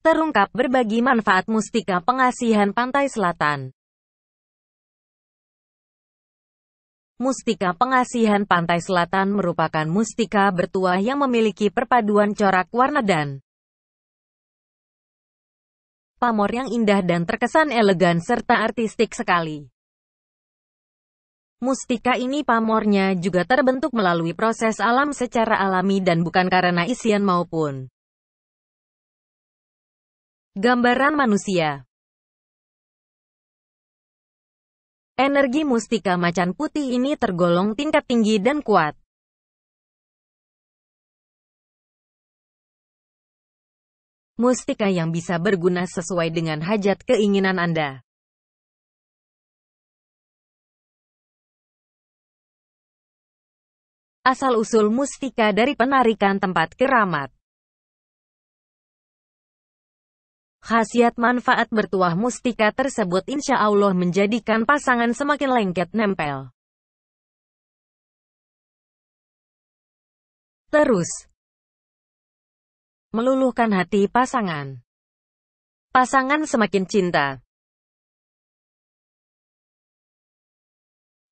terungkap berbagi manfaat mustika pengasihan pantai selatan. Mustika pengasihan pantai selatan merupakan mustika bertuah yang memiliki perpaduan corak warna dan pamor yang indah dan terkesan elegan serta artistik sekali. Mustika ini pamornya juga terbentuk melalui proses alam secara alami dan bukan karena isian maupun Gambaran manusia Energi mustika macan putih ini tergolong tingkat tinggi dan kuat. Mustika yang bisa berguna sesuai dengan hajat keinginan Anda. Asal-usul mustika dari penarikan tempat keramat. Khasiat manfaat bertuah mustika tersebut insya Allah menjadikan pasangan semakin lengket nempel. Terus, meluluhkan hati pasangan. Pasangan semakin cinta.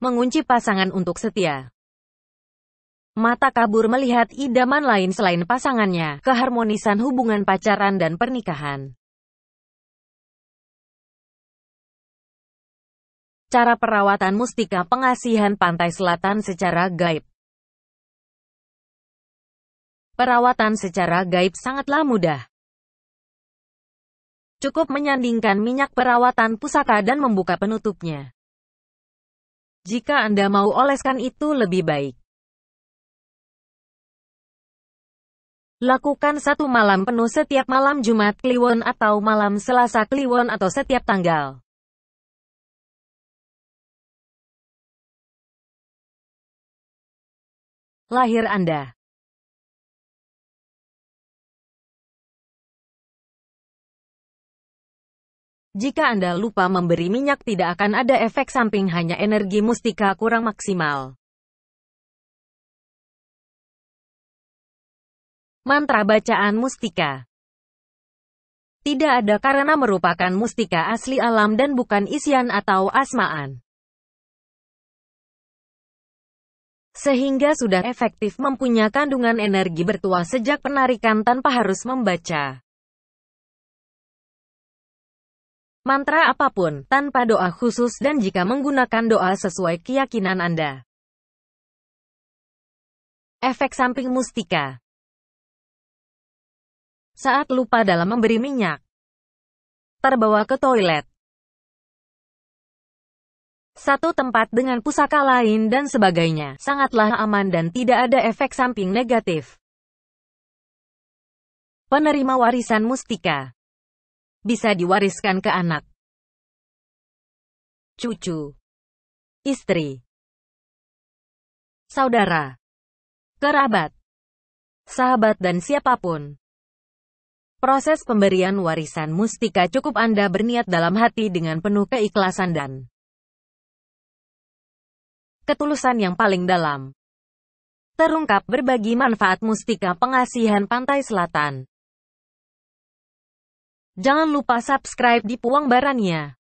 Mengunci pasangan untuk setia. Mata kabur melihat idaman lain selain pasangannya, keharmonisan hubungan pacaran dan pernikahan. Cara perawatan mustika pengasihan pantai selatan secara gaib. Perawatan secara gaib sangatlah mudah. Cukup menyandingkan minyak perawatan pusaka dan membuka penutupnya. Jika Anda mau oleskan itu lebih baik. Lakukan satu malam penuh setiap malam Jumat Kliwon atau malam Selasa Kliwon atau setiap tanggal. lahir Anda. Jika Anda lupa memberi minyak tidak akan ada efek samping hanya energi mustika kurang maksimal. Mantra bacaan mustika Tidak ada karena merupakan mustika asli alam dan bukan isian atau asmaan. sehingga sudah efektif mempunyai kandungan energi bertuah sejak penarikan tanpa harus membaca. Mantra apapun, tanpa doa khusus dan jika menggunakan doa sesuai keyakinan Anda. Efek samping mustika Saat lupa dalam memberi minyak, terbawa ke toilet, satu tempat dengan pusaka lain dan sebagainya. Sangatlah aman dan tidak ada efek samping negatif. Penerima warisan mustika bisa diwariskan ke anak, cucu, istri, saudara, kerabat, sahabat dan siapapun. Proses pemberian warisan mustika cukup Anda berniat dalam hati dengan penuh keikhlasan dan ketulusan yang paling dalam. Terungkap berbagi manfaat mustika pengasihan pantai selatan. Jangan lupa subscribe di Puang Barania.